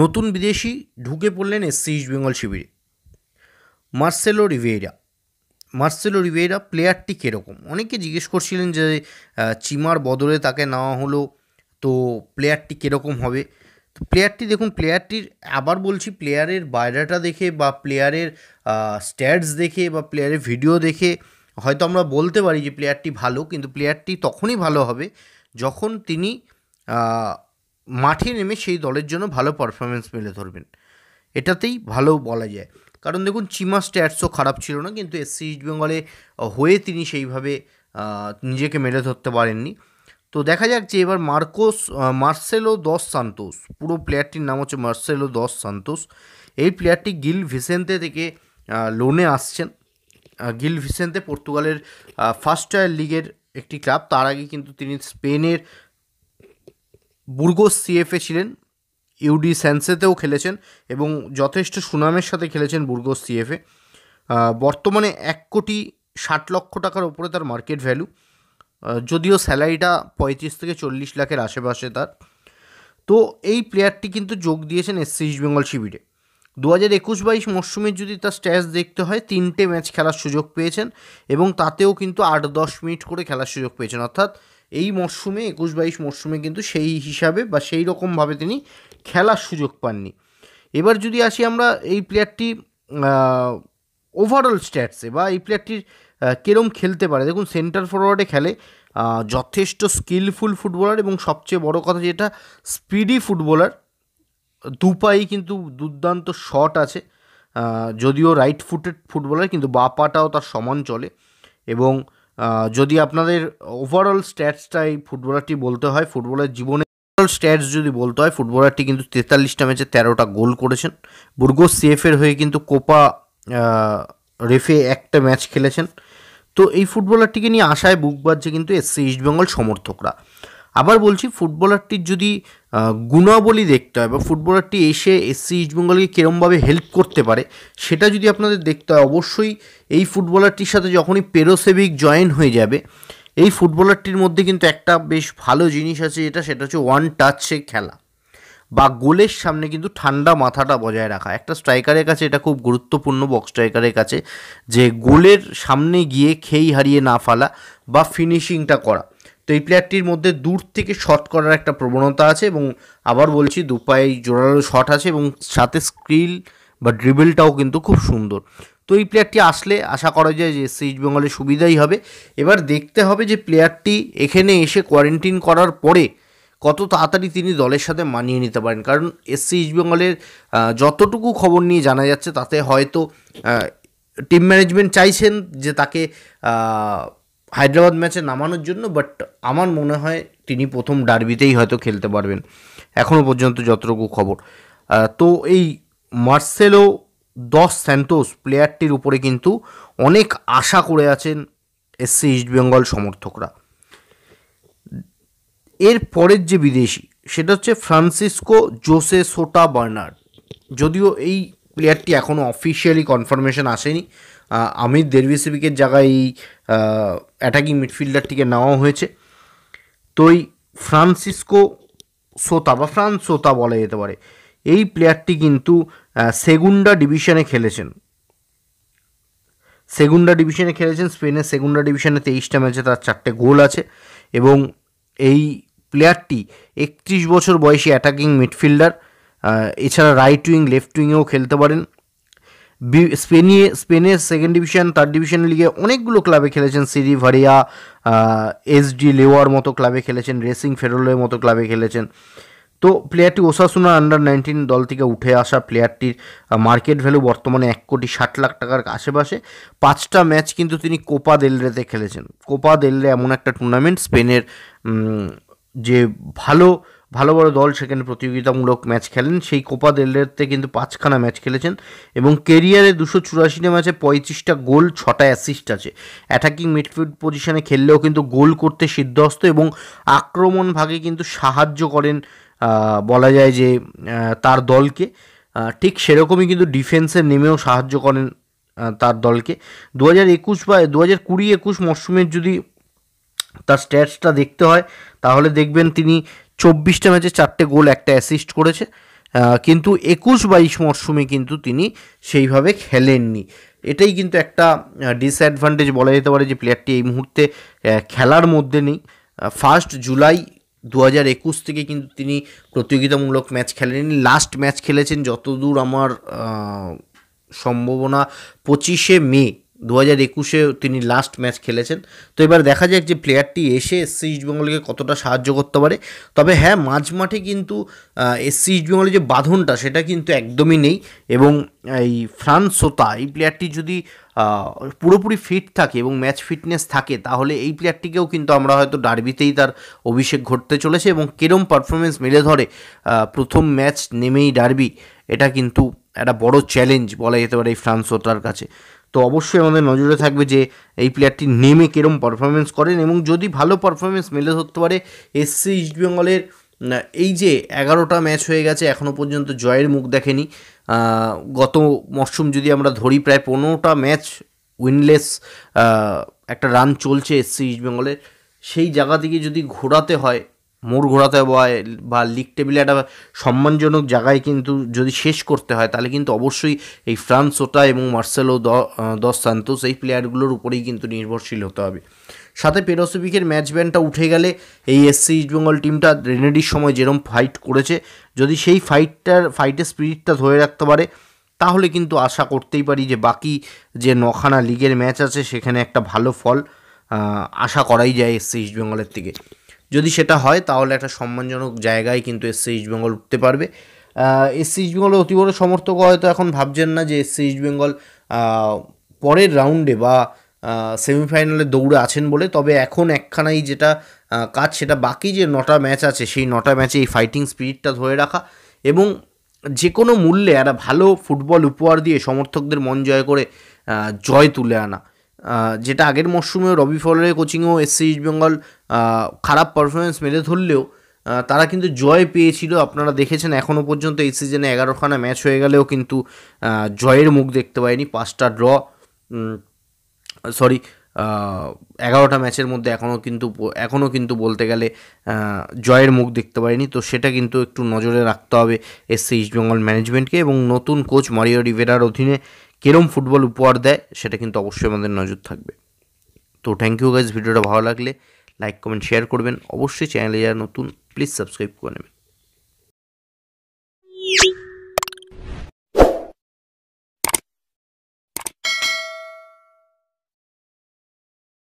নতুন বিদেশি ঢুকে পড়লেন এসসি ইস্ট বেঙ্গল শিবিরে মার্সেলো রিভেরা মার্সেলো রিভেরা প্লেয়ারটি কীরকম অনেকে জিজ্ঞেস করছিলেন যে চিমার বদলে তাকে নেওয়া হলো তো প্লেয়ারটি কীরকম হবে তো প্লেয়ারটি দেখুন প্লেয়ারটির আবার বলছি প্লেয়ারের বায়োডাটা দেখে বা প্লেয়ারের স্ট্যাটস দেখে বা প্লেয়ারের ভিডিও দেখে হয়তো আমরা বলতে পারি যে প্লেয়ারটি ভালো কিন্তু প্লেয়ারটি তখনই ভালো হবে যখন তিনি মাঠে নেমে সেই দলের জন্য ভালো পারফরমেন্স মেলে ধরবেন এটাতেই ভালো বলা যায় কারণ দেখুন চিমা স্ট্যাটসও খারাপ ছিল না কিন্তু এসসি ইস্ট বেঙ্গলে হয়ে তিনি সেইভাবে নিজেকে মেলে ধরতে পারেননি তো দেখা যাক যে এবার মার্কোস মার্সেলো দশ সান্তোস পুরো প্লেয়ারটির নাম হচ্ছে মার্সেলো দশ সান্তোস এই প্লেয়ারটি গিল ভিসেন্তে থেকে লোনে আসছেন গিল ভিসেন্তে পর্তুগালের ফার্স্ট টায়ার লিগের একটি ক্লাব তার আগে কিন্তু তিনি স্পেনের বুর্গোস সিএফএ ছিলেন ইউডি স্যান্সেতেও খেলেছেন এবং যথেষ্ট সুনামের সাথে খেলেছেন বুর্গোস সিএফএ বর্তমানে এক কোটি ষাট লক্ষ টাকার ওপরে তার মার্কেট ভ্যালু যদিও স্যালারিটা পঁয়ত্রিশ থেকে চল্লিশ লাখের আশেপাশে তার তো এই প্লেয়ারটি কিন্তু যোগ দিয়েছেন এসসি ইস্ট বেঙ্গল শিবিরে দু হাজার একুশ বাইশ মরশুমের যদি তার স্ট্যাচ দেখতে হয় তিনটে ম্যাচ খেলার সুযোগ পেয়েছেন এবং তাতেও কিন্তু আট দশ মিনিট করে খেলার সুযোগ পেয়েছেন অর্থাৎ এই মরশুমে একুশ বাইশ মরশুমে কিন্তু সেই হিসাবে বা সেই রকমভাবে তিনি খেলার সুযোগ পাননি এবার যদি আসি আমরা এই প্লেয়ারটি ওভারঅল স্ট্যাটসে বা এই প্লেয়ারটির কেরম খেলতে পারে দেখুন সেন্টার ফরওয়ার্ডে খেলে যথেষ্ট স্কিলফুল ফুটবলার এবং সবচেয়ে বড় কথা যেটা স্পিডি ফুটবলার দুপাই কিন্তু দুর্দান্ত শট আছে যদিও রাইট ফুটেড ফুটবলার কিন্তু বা পাটাও তার সমান চলে এবং যদি আপনাদের ওভারঅল স্ট্যাটসটাই ফুটবলারটি বলতে হয় ফুটবলের জীবনে স্ট্যাটস যদি বলতে হয় ফুটবলারটি কিন্তু তেতাল্লিশটা ম্যাচে তেরোটা গোল করেছেন বুর্গো সিএফের হয়ে কিন্তু কোপা রেফে একটা ম্যাচ খেলেছেন তো এই ফুটবলারটিকে নিয়ে আশায় বুক বাজছে কিন্তু এসসি ইস্টবেঙ্গল সমর্থকরা আবার বলছি ফুটবলারটির যদি গুণাবলী দেখতে হয় বা ফুটবলারটি এসে এসসি ইস্টবেঙ্গলকে কীরমভাবে হেল্প করতে পারে সেটা যদি আপনাদের দেখতে হয় অবশ্যই এই ফুটবলারটির সাথে যখনই পেরোসেভিক জয়েন হয়ে যাবে এই ফুটবলারটির মধ্যে কিন্তু একটা বেশ ভালো জিনিস আছে যেটা সেটা হচ্ছে ওয়ান টাচে খেলা বা গোলের সামনে কিন্তু ঠান্ডা মাথাটা বজায় রাখা একটা স্ট্রাইকারের কাছে এটা খুব গুরুত্বপূর্ণ বক্স স্ট্রাইকারের কাছে যে গোলের সামনে গিয়ে খেই হারিয়ে না ফেলা বা ফিনিশিংটা করা তো এই প্লেয়ারটির মধ্যে দূর থেকে শট করার একটা প্রবণতা আছে এবং আবার বলছি দুপায়ে জোরালো শট আছে এবং সাথে স্কিল বা ড্রিবেলটাও কিন্তু খুব সুন্দর তো এই প্লেয়ারটি আসলে আশা করা যায় যে ইস্ট বেঙ্গলের সুবিধাই হবে এবার দেখতে হবে যে প্লেয়ারটি এখানে এসে কোয়ারেন্টিন করার পরে কত তাড়াতাড়ি তিনি দলের সাথে মানিয়ে নিতে পারেন কারণ এসসি ইস্টবেঙ্গলের যতটুকু খবর নিয়ে জানা যাচ্ছে তাতে হয়তো টিম ম্যানেজমেন্ট চাইছেন যে তাকে হায়দ্রাবাদ ম্যাচে নামানোর জন্য বাট আমার মনে হয় তিনি প্রথম ডার্বিতেই হয়তো খেলতে পারবেন এখনও পর্যন্ত যতটুকু খবর তো এই মার্সেলো দশ স্যান্তোস প্লেয়ারটির উপরে কিন্তু অনেক আশা করে আছেন এসসি ইস্টবেঙ্গল সমর্থকরা এর পরের যে বিদেশি সেটা হচ্ছে ফ্রান্সিসকো জোসে সোটা বার্নার্ড যদিও এই প্লেয়ারটি এখনও অফিসিয়ালি কনফার্মেশন আসেনি আমির দেরবিসিবিকের জায়গায় এই অ্যাটাকিং মিডফিল্ডারটিকে নেওয়া হয়েছে তো এই ফ্রান্সিসকো সোতা বা ফ্রান্স সোতা বলা যেতে পারে এই প্লেয়ারটি কিন্তু সেগুন্ডা ডিভিশনে খেলেছেন সেগুন্ডা ডিভিশনে খেলেছেন স্পেনের সেগুন্ডা ডিভিশনে তেইশটা ম্যাচে তার চারটে গোল আছে এবং এই প্লেয়ারটি একত্রিশ বছর বয়সী অ্যাটাকিং মিডফিল্ডার এছাড়া রাইট উইং লেফট উইংয়েও খেলতে পারেন স্পেনে স্পেনের সেকেন্ড ডিভিশন থার্ড ডিভিশন লিগে অনেকগুলো ক্লাবে খেলেছেন সিরি ভারিয়া ডি লেওয়ার মতো ক্লাবে খেলেছেন রেসিং ফেরোলের মতো ক্লাবে খেলেছেন তো প্লেয়ারটি ওসাসুনার আন্ডার নাইনটিন দল থেকে উঠে আসা প্লেয়ারটির মার্কেট ভ্যালু বর্তমানে এক কোটি ষাট লাখ টাকার আশেপাশে পাঁচটা ম্যাচ কিন্তু তিনি কোপা দেলরেতে খেলেছেন কোপা দেলরে এমন একটা টুর্নামেন্ট স্পেনের যে ভালো ভালো বড় দল সেখানে প্রতিযোগিতামূলক ম্যাচ খেলেন সেই কোপা দেলতে কিন্তু পাঁচখানা ম্যাচ খেলেছেন এবং কেরিয়ারে দুশো চুরাশিটা ম্যাচে পঁয়ত্রিশটা গোল ছটা অ্যাসিস্ট আছে অ্যাটাকিং মিডফিল্ড পজিশনে খেললেও কিন্তু গোল করতে সিদ্ধস্ত এবং আক্রমণ ভাগে কিন্তু সাহায্য করেন বলা যায় যে তার দলকে ঠিক সেরকমই কিন্তু ডিফেন্সে নেমেও সাহায্য করেন তার দলকে দু হাজার একুশ বা দু হাজার কুড়ি একুশ মরশুমের যদি তার স্ট্যাটসটা দেখতে হয় তাহলে দেখবেন তিনি চব্বিশটা ম্যাচে চারটে গোল একটা অ্যাসিস্ট করেছে কিন্তু একুশ বাইশ মরশুমে কিন্তু তিনি সেইভাবে খেলেননি এটাই কিন্তু একটা ডিসঅ্যাডভান্টেজ বলা যেতে পারে যে প্লেয়ারটি এই মুহূর্তে খেলার মধ্যে নেই ফার্স্ট জুলাই দু হাজার একুশ থেকে কিন্তু তিনি প্রতিযোগিতামূলক ম্যাচ খেলেননি লাস্ট ম্যাচ খেলেছেন যতদূর আমার সম্ভাবনা পঁচিশে মে দু হাজার একুশে তিনি লাস্ট ম্যাচ খেলেছেন তো এবার দেখা যাক যে প্লেয়ারটি এসে এসসি ইস্টবেঙ্গলকে কতটা সাহায্য করতে পারে তবে হ্যাঁ মাঝ মাঠে কিন্তু এসসি ইস্টবেঙ্গলের যে বাঁধনটা সেটা কিন্তু একদমই নেই এবং এই ফ্রান্স সোতা এই প্লেয়ারটি যদি পুরোপুরি ফিট থাকে এবং ম্যাচ ফিটনেস থাকে তাহলে এই প্লেয়ারটিকেও কিন্তু আমরা হয়তো ডার্বিতেই তার অভিষেক ঘটতে চলেছে এবং কেরম পারফরমেন্স মেলে ধরে প্রথম ম্যাচ নেমেই ডার্বি এটা কিন্তু একটা বড় চ্যালেঞ্জ বলা যেতে পারে এই ফ্রান্স সোতার কাছে তো অবশ্যই আমাদের নজরে থাকবে যে এই প্লেয়ারটি নেমে কীরম পারফরমেন্স করেন এবং যদি ভালো পারফরমেন্স মেলে ধরতে পারে এসসি ইস্টবেঙ্গলের এই যে এগারোটা ম্যাচ হয়ে গেছে এখনও পর্যন্ত জয়ের মুখ দেখেনি গত মরশুম যদি আমরা ধরি প্রায় পনেরোটা ম্যাচ উইনলেস একটা রান চলছে এসসি ইস্টবেঙ্গলের সেই জায়গা থেকে যদি ঘোরাতে হয় মোড় ঘোরাতে হয় বা লিগ টেবিলে একটা সম্মানজনক জায়গায় কিন্তু যদি শেষ করতে হয় তাহলে কিন্তু অবশ্যই এই ফ্রান্স ওটা এবং মার্সেলো দশ সান্তোস এই প্লেয়ারগুলোর উপরেই কিন্তু নির্ভরশীল হতে হবে সাথে পেরোসিফিকের ম্যাচ ব্যানটা উঠে গেলে এই এসসি ইস্টবেঙ্গল টিমটা রেনেডির সময় যেরম ফাইট করেছে যদি সেই ফাইটটার ফাইটের স্পিরিটটা ধরে রাখতে পারে তাহলে কিন্তু আশা করতেই পারি যে বাকি যে নখানা লিগের ম্যাচ আছে সেখানে একটা ভালো ফল আশা করাই যায় এসসি ইস্টবেঙ্গলের থেকে যদি সেটা হয় তাহলে একটা সম্মানজনক জায়গায় কিন্তু এসসি ইস্টবেঙ্গল উঠতে পারবে এসসি ইস্টবেঙ্গলের অতি বড় সমর্থক হয়তো এখন ভাবছেন না যে এসসি ইস্টবেঙ্গল পরের রাউন্ডে বা সেমিফাইনালে দৌড়ে আছেন বলে তবে এখন একখানাই যেটা কাজ সেটা বাকি যে নটা ম্যাচ আছে সেই নটা ম্যাচে এই ফাইটিং স্পিরিটটা ধরে রাখা এবং যে কোনো মূল্যে একটা ভালো ফুটবল উপহার দিয়ে সমর্থকদের মন জয় করে জয় তুলে আনা যেটা আগের মরশুমে রবি ফলের কোচিংও এসসি বেঙ্গল খারাপ পারফরমেন্স মেলে ধরলেও তারা কিন্তু জয় পেয়েছিল আপনারা দেখেছেন এখনও পর্যন্ত এই সিজনে এগারোখানা ম্যাচ হয়ে গেলেও কিন্তু জয়ের মুখ দেখতে পায়নি পাঁচটা ড্র সরি এগারোটা ম্যাচের মধ্যে এখনও কিন্তু এখনও কিন্তু বলতে গেলে জয়ের মুখ দেখতে পারিনি তো সেটা কিন্তু একটু নজরে রাখতে হবে এসসি বেঙ্গল ম্যানেজমেন্টকে এবং নতুন কোচ মারিও রিভেরার অধীনে কীরম ফুটবল উপহার দেয় সেটা কিন্তু অবশ্যই আমাদের নজর থাকবে তো থ্যাংক ইউ গাইজ ভিডিওটা ভালো লাগলে লাইক কমেন্ট শেয়ার করবেন অবশ্যই চ্যানেলে যারা নতুন প্লিজ সাবস্ক্রাইব করে নেবেন